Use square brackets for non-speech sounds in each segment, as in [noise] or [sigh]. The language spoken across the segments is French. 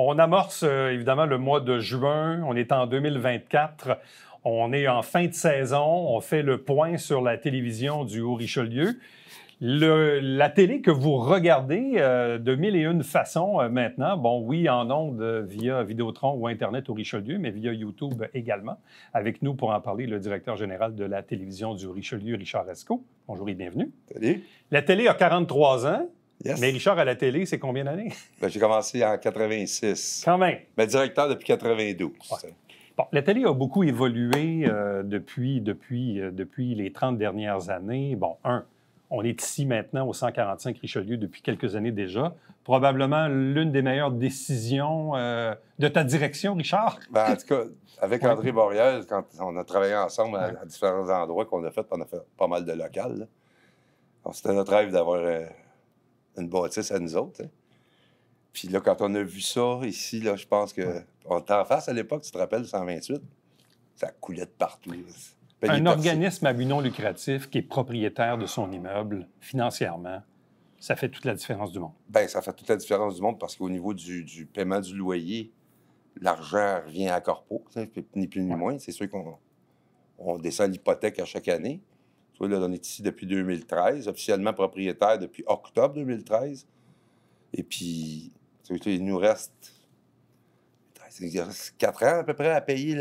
On amorce euh, évidemment le mois de juin, on est en 2024. On est en fin de saison, on fait le point sur la télévision du Haut-Richelieu. la télé que vous regardez euh, de mille et une façons euh, maintenant, bon, oui, en ondes via Vidéotron ou Internet au Richelieu, mais via YouTube également. Avec nous pour en parler, le directeur général de la télévision du Richelieu, Richard Esco. Bonjour et bienvenue. Salut. La télé a 43 ans. Mais Richard, à la télé, c'est combien d'années? [laughs] Ben, j'ai commencé en 86. Quand même. Ben, directeur depuis 92. Bon, la télé a beaucoup évolué euh, depuis, depuis, euh, depuis les 30 dernières années. Bon, un, on est ici maintenant au 145 Richelieu depuis quelques années déjà. Probablement l'une des meilleures décisions euh, de ta direction, Richard. [laughs] Ben, en tout cas, avec André Boriel, quand on a travaillé ensemble à, différents endroits qu'on a fait, on a fait pas mal de locales. C'était notre rêve d'avoir une bâtisse à nous autres. Hein. Puis là, quand on a vu ça ici, là, je pense que. était en face à l'époque, tu te rappelles, 128. Ça coulait de partout. un organisme à but non lucratif qui est propriétaire de son immeuble financièrement, ça fait toute la différence du monde. Bien, ça fait toute la différence du monde parce qu'au niveau du, paiement du loyer, l'argent vient à Corpo, ni plus ni moins. C'est sûr qu'on on descend l'hypothèque à chaque année on est ici depuis 2013, officiellement propriétaire depuis octobre 2013. Et puis, il nous reste, quatre 4 ans à peu près à payer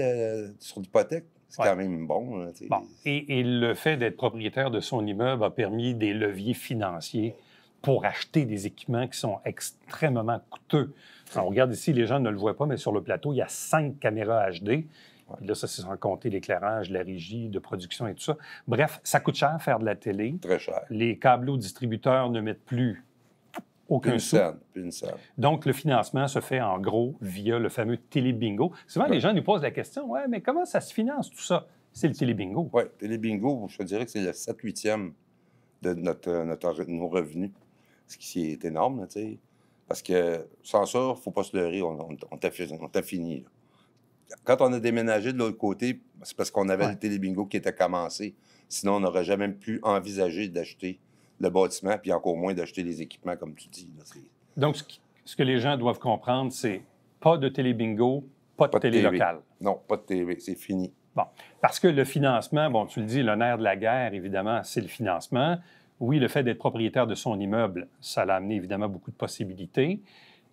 sur l'hypothèque. C'est quand même bon. Et, le fait d'être propriétaire de son immeuble a permis des leviers financiers pour acheter des équipements qui sont extrêmement coûteux. on regarde ici, les gens ne le voient pas, mais sur le plateau, il y a cinq caméras HD Là, ça, c'est sans compter l'éclairage, la régie de production et tout ça. Bref, ça coûte cher faire de la télé. Très cher. Les câbleaux distributeurs ne mettent plus aucun une sou. Scène, une Donc, le financement se fait en gros via le fameux télébingo. Souvent, les gens nous posent la question Ouais, mais comment ça se finance tout ça C'est le télébingo. Oui, télébingo, je dirais que c'est le 7-8e de notre, notre, nos revenus, ce qui est énorme, tu sais. Parce que sans ça, il ne faut pas se leurrer, on, on, on t'a fini. Là quand on a déménagé de l'autre côté, c'est parce qu'on avait le télébingo qui était commencé. Sinon, on n'aurait jamais pu envisager d'acheter le bâtiment, puis encore moins d'acheter les équipements, comme tu dis. Donc, ce, que les gens doivent comprendre, c'est pas de télébingo, pas de pas télé locale. Non, pas de télé, c'est fini. Bon, parce que le financement, bon, tu le dis, l'honneur de la guerre, évidemment, c'est le financement. Oui, le fait d'être propriétaire de son immeuble, ça l'a amené évidemment beaucoup de possibilités.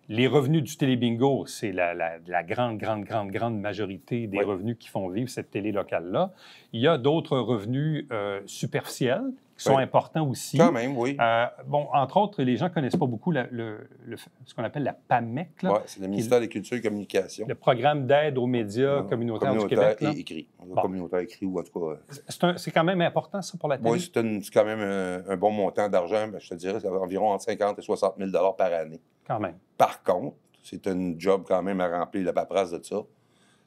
Les revenus du télébingo, c'est la, grande, grande, grande, grande majorité des revenus qui font vivre cette télé locale-là. Il y a d'autres revenus euh, superficiels qui sont importants aussi. Quand même, oui. Euh, bon, entre autres, les gens ne connaissent pas beaucoup le, ce qu'on appelle la PAMEC. Oui, c'est le ministère des Cultures et Communications. Le programme d'aide aux médias communautaires, du Québec. Et écrit. Communautaires Communautaire écrit ou en tout cas. Euh, c'est quand même important, ça, pour la télé? Oui, c'est quand même euh, un, bon montant d'argent. Ben, je te dirais, c'est environ entre 50 et 60 000 par année. Quand même. Par contre, c'est un job quand même à remplir la paperasse de ça.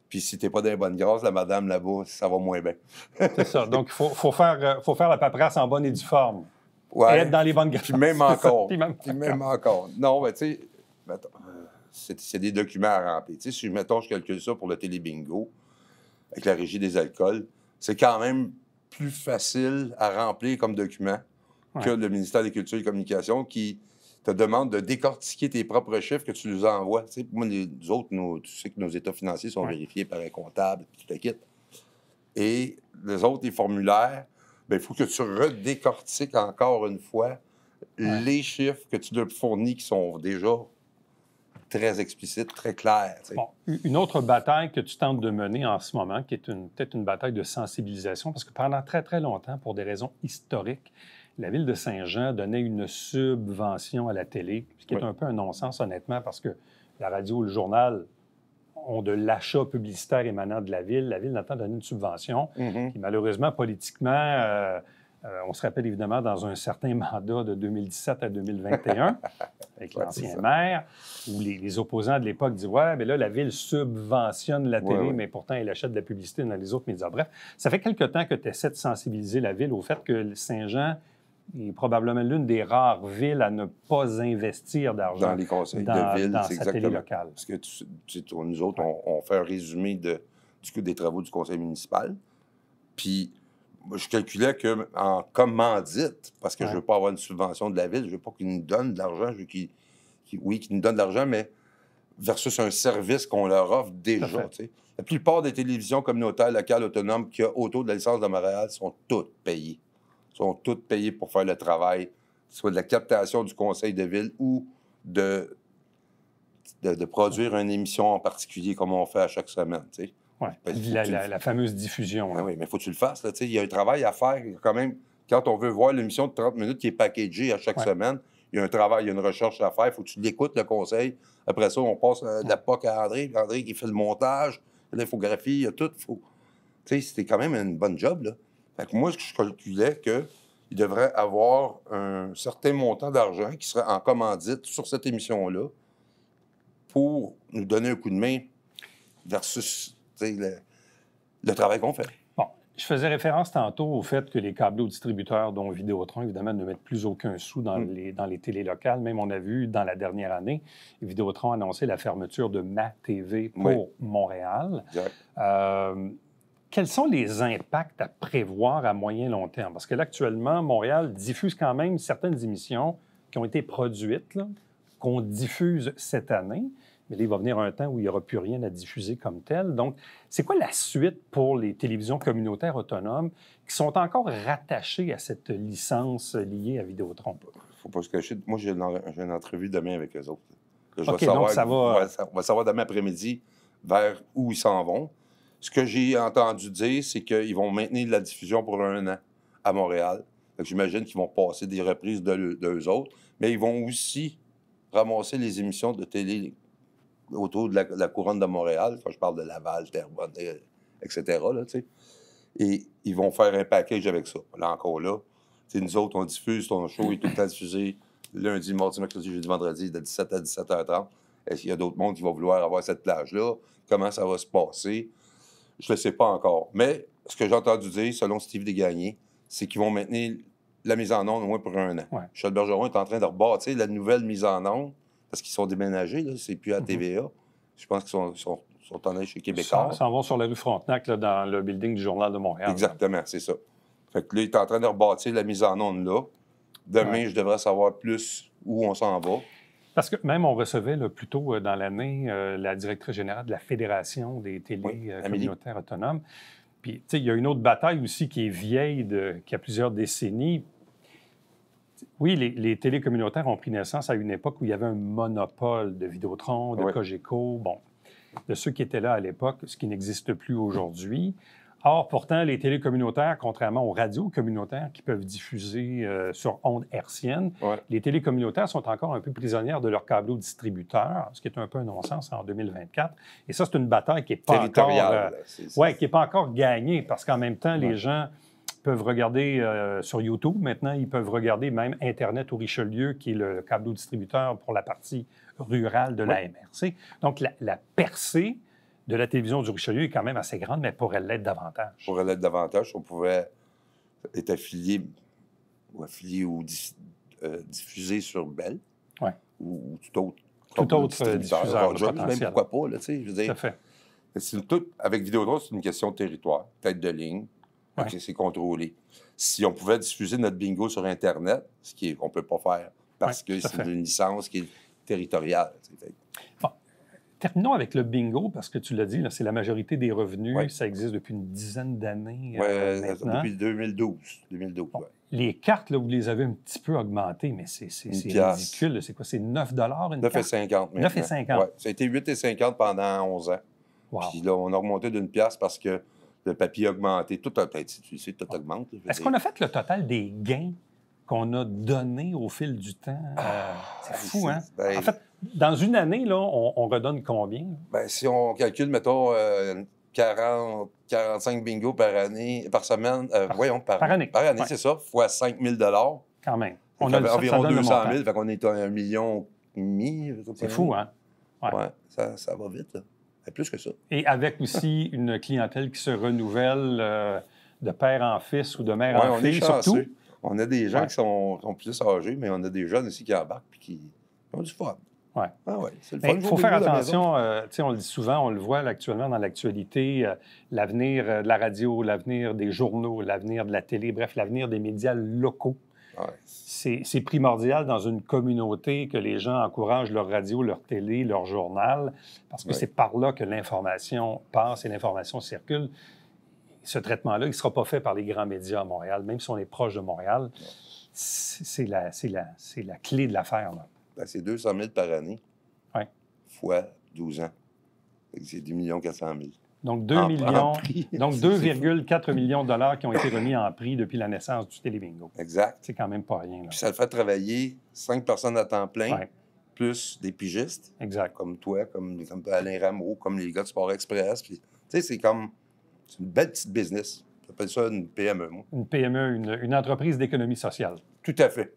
Puis si t'es pas dans les bonnes grâces, la madame là-bas, ça va moins bien. c'est ça. Donc, il faut, faire, euh, faut faire la paperasse en bonne et due forme. Ouais. Et être dans les bonnes grâces. Puis même encore. [laughs] Puis même, encore. Non, mais tu sais, c'est des documents à remplir. Tu sais, si, mettons, je calcule ça pour le télébingo avec la régie des alcools, c'est quand même plus facile à remplir comme document que le ministère des Cultures et Communications qui te demande de décortiquer tes propres chiffres que tu nous envoies. Tu sais, moi, nous autres, tu sais que nos états financiers sont vérifiés par un comptable, puis tu t'inquiètes. Et les autres, les formulaires, il ben, faut que tu redécortiques encore une fois les chiffres que tu leur fournis qui sont déjà très explicites, très clairs. une autre bataille que tu tentes de mener en ce moment, qui est peut-être une bataille de sensibilisation, parce que pendant très, très longtemps, pour des raisons historiques, la ville de Saint-Jean donnait une subvention à la télé, ce qui est un peu un non-sens, honnêtement, parce que la radio, ou le journal ont de l'achat publicitaire émanant de la ville. La ville n'attend donné une subvention. Mhm. qui, malheureusement, politiquement, euh, euh, on se rappelle évidemment dans un certain [laughs] mandat de 2017 à 2021, [laughs] avec l'ancien maire, où les, opposants de l'époque disent « Ouais, mais là, la ville subventionne la télé, mais pourtant, elle achète de la publicité dans les autres médias. Bref, ça fait quelque temps que tu essaies de sensibiliser la ville au fait que Saint-Jean est probablement l'une des rares villes à ne pas investir d'argent dans les conseils de ville, dans sa télé locale. Parce que nous autres, on, fait un résumé de, du, des travaux du conseil municipal. Puis je calculais que en commandite, parce que je ne veux pas avoir une subvention de la ville, je ne veux pas qu'ils nous donnent de l'argent, je oui, qu'ils nous donnent de l'argent, mais versus un service qu'on leur offre déjà. La plupart des télévisions communautaires locales autonomes qui ont autour de la licence de Montréal sont toutes payées sont toutes payées pour faire le travail, soit de la captation du conseil de ville ou de, de, produire une émission en particulier comme on fait à chaque semaine. Tu sais. La, fameuse diffusion. Ben oui, mais il faut que tu le fasses. Là, il y a un travail à faire quand même. Quand on veut voir l'émission de 30 minutes qui est packagée à chaque semaine, il y a un travail, il y a une recherche à faire. Il faut que tu l'écoutes, le conseil. Après ça, on passe euh, la POC à André. André qui fait le montage, l'infographie, il y a tout. Faut... C'est quand même un bonne job. Là moi, je calculais qu'il devrait avoir un certain montant d'argent qui serait en commandite sur cette émission-là pour nous donner un coup de main versus le, travail qu'on fait. Je faisais référence tantôt au fait que les câbles distributeurs, dont Vidéotron, évidemment, ne mettent plus aucun sou dans, mm. les, dans télés locales. Même, on a vu dans la dernière année, Vidéotron annoncer la fermeture de Ma TV pour Montréal. Euh, quels sont les impacts à prévoir à moyen long terme? Parce que là, actuellement, Montréal diffuse quand même certaines émissions qui ont été produites, qu'on diffuse cette année. Mais là, il va venir un temps où il n'y aura plus rien à diffuser comme tel. Donc, c'est quoi la suite pour les télévisions communautaires autonomes qui sont encore rattachées à cette licence liée à Vidéotron? faut pas se cacher. Moi, j'ai une, entrevue demain avec eux autres. Je vais savoir, on va savoir demain après-midi vers où ils s'en vont. Ce que j'ai entendu dire, c'est qu'ils vont maintenir la diffusion pour un an à Montréal. J'imagine qu'ils vont passer des reprises d'eux autres, mais ils vont aussi ramasser les émissions de télé autour de la, couronne de Montréal. Quand je parle de Laval, Terrebonne, euh, etc. et ils vont faire un package avec ça. Là encore là, nous autres, on diffuse ton show, il est tout le temps diffusé lundi, mardi, mercredi, jeudi, vendredi, de 17 à 17h30. Est-ce qu'il y a d'autres mondes qui vont vouloir avoir cette plage-là? Comment ça va se passer? Je ne le sais pas encore. Mais ce que j'ai entendu dire, selon Steve Desgagnés, c'est qu'ils vont maintenir la mise en onde au moins pour un an. Charles Bergeron est en train de rebâtir la nouvelle mise en onde parce qu'ils sont déménagés, là, c'est plus à mhm. TVA. Je pense qu'ils sont, en allés chez Québécois. Ils s'en va sur la rue Frontenac, dans le building du Journal de Montréal. Exactement, c'est ça. Fait que il est en train de rebâtir la mise en onde là. Demain, je devrais savoir plus où on s'en va. Parce que même on recevait plus tôt euh, dans l'année euh, la directrice générale de la Fédération des télés euh, communautaires autonomes. Puis, tu sais, il y a une autre bataille aussi qui est vieille, de, qui a plusieurs décennies. Oui, les, les télés communautaires ont pris naissance à une époque où il y avait un monopole de Vidéotron, de Cogeco, bon, de ceux qui étaient là à l'époque, ce qui n'existe plus aujourd'hui. Or, pourtant, les télécommunautaires, contrairement aux radios communautaires qui peuvent diffuser euh, sur ondes hertziennes, les télécommunautaires sont encore un peu prisonnières de leur câble distributeur, ce qui est un peu un non-sens en 2024. Et ça, c'est une bataille qui n'est pas encore, euh, qui pas encore gagnée, parce qu'en même temps, les gens peuvent regarder euh, sur YouTube. Maintenant, ils peuvent regarder même Internet au Richelieu, qui est le câble distributeur pour la partie rurale de la MRC. Donc, la percée de la télévision du Richelieu est quand même assez grande, mais pourrait l'être davantage. Pourrait l'être davantage. On pouvait être affilié ou affilié ou euh, diffusé sur Bell ou, tout autre. Tout autre euh, diffuseur. même pourquoi pas, là, tu sais, je Tout à fait. avec Vidéodrome, c'est une question de territoire, tête de ligne. c'est contrôlé. Si on pouvait diffuser notre bingo sur Internet, ce qu'on ne peut pas faire parce que c'est une licence qui est territoriale. Bon, Terminons avec le bingo, parce que tu l'as dit, c'est la majorité des revenus. Ça existe depuis une dizaine d'années. Euh, oui, euh, depuis 2012. 2012 Les cartes, là, vous les avez un petit peu augmentées, mais c'est ridicule. C'est quoi? C'est 9 une 9,50 9,50 Ça a été 8,50 pendant 11 ans. Puis là, on a remonté d'une pièce parce que le papier a augmenté. Tout, a, ben, tu sais, tout augmente. Est-ce qu'on a fait le total des gains qu'on a donnés au fil du temps? Ah, euh, c'est fou, hein? en fait, dans une année, là, on, redonne combien? Bien, si on calcule, mettons, 45 euh, bingos par année, par semaine, euh, voyons, par, année. Par année, c'est ça, fois 5 000 Quand même. On a environ ça, 200 000, fait qu'on est à un million et demi. C'est fou, hein? Oui, ouais, ça, ça, va vite. Là. Ben, plus que ça. Et avec aussi [laughs] une clientèle qui se renouvelle euh, de père en fils ou de mère en on fille, surtout. On a des gens qui sont, plus âgés, mais on a des jeunes aussi qui embarquent et qui ont du fun. Il ah faut faire attention, euh, on le dit souvent, on le voit actuellement dans l'actualité, euh, l'avenir euh, de la radio, l'avenir des journaux, l'avenir de la télé, bref, l'avenir des médias locaux. Ah c'est primordial dans une communauté que les gens encouragent leur radio, leur télé, leur journal, parce que c'est par là que l'information passe et l'information circule. Ce traitement-là, il ne sera pas fait par les grands médias à Montréal, même si on est proche de Montréal. C'est la, la, clé de l'affaire. Ben, c'est 200 000 par année fois 12 ans. C'est 10 400 000. Donc [laughs] donc 2,4 [laughs] millions de dollars qui ont été remis en prix depuis la naissance du Télébingo. Exact. C'est quand même pas rien. ça le fait travailler 5 personnes à temps plein, plus des pigistes. Exact. Comme toi, comme, Alain Rameau, comme les gars de Sport Express. tu sais, c'est comme une belle petite business. J'appelle ça une PME, Une PME, une, une entreprise d'économie sociale. Tout à fait.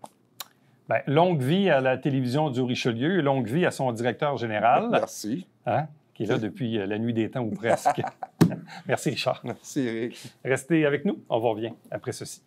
Ben, longue vie à la télévision du Richelieu, longue vie à son directeur général. Ah, merci. Hein, qui est là depuis euh, la nuit des temps ou presque. [laughs] Merci Richard. Merci Eric. Restez avec nous, on revient après ceci.